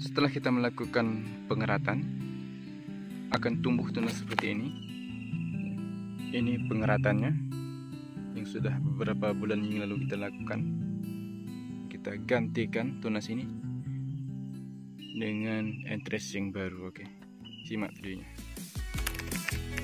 Setelah kita melakukan pengeratan, akan tumbuh tunas seperti ini. Ini pengeratannya yang sudah beberapa bulan yang lalu kita lakukan. Kita gantikan tunas ini dengan entres yang baru. Oke, simak videonya.